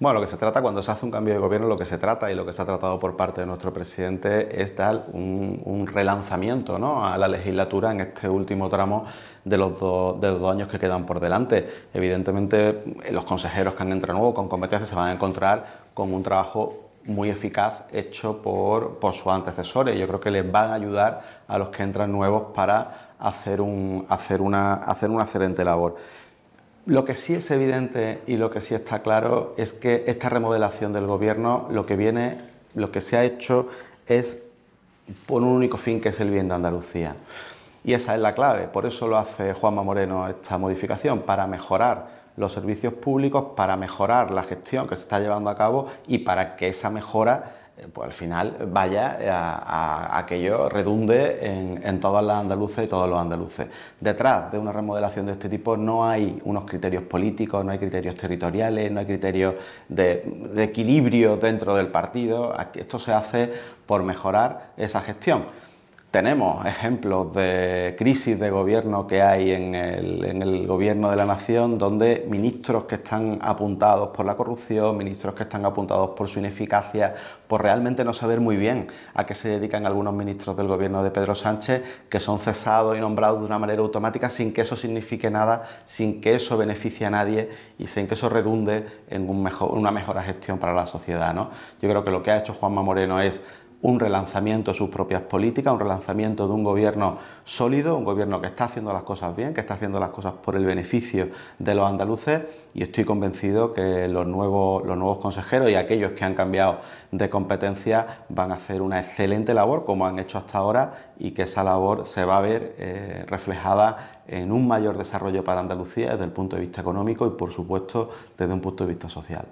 Bueno, lo que se trata cuando se hace un cambio de gobierno, lo que se trata y lo que se ha tratado por parte de nuestro presidente es dar un, relanzamiento a la legislatura en este último tramo de los, dos años que quedan por delante. Evidentemente, eh, los consejeros que han entrado nuevos con competencias se van a encontrar con un trabajo muy eficaz hecho por, sus antecesores. Yo creo que les van a ayudar a los que entran nuevos para hacer una excelente labor. Lo que sí es evidente y lo que sí está claro es que esta remodelación del gobierno lo que viene, lo que se ha hecho es por un único fin que es el bien de Andalucía. Y esa es la clave, por eso lo hace Juanma Moreno esta modificación, para mejorar los servicios públicos, para mejorar la gestión que se está llevando a cabo y para que esa mejora eh, pues al final vaya eh, a, aquello que redunde en, en todas las andaluces y todos los andaluces. Detrás de una remodelación de este tipo no hay unos criterios políticos, no hay criterios territoriales, no hay criterios de equilibrio dentro del partido. Esto se hace por mejorar esa gestión. Tenemos ejemplos de crisis de gobierno que hay en el, gobierno de la nación, donde ministros que están apuntados por la corrupción, ministros que están apuntados por su ineficacia, por realmente no saber muy bien a qué se dedican algunos ministros del gobierno de Pedro Sánchez, que son cesados y nombrados de una manera automática sin que eso signifique nada, sin que eso beneficie a nadie y sin que eso redunde en un mejor, una mejor gestión para la sociedad. Yo creo que lo que ha hecho Juanma Moreno es un relanzamiento de sus propias políticas, un relanzamiento de un gobierno sólido, un gobierno que está haciendo las cosas bien, que está haciendo las cosas por el beneficio de los andaluces y estoy convencido que los nuevos, consejeros y aquellos que han cambiado de competencia van a hacer una excelente labor como han hecho hasta ahora y que esa labor se va a ver eh, reflejada en un mayor desarrollo para Andalucía desde el punto de vista económico y por supuesto desde un punto de vista social.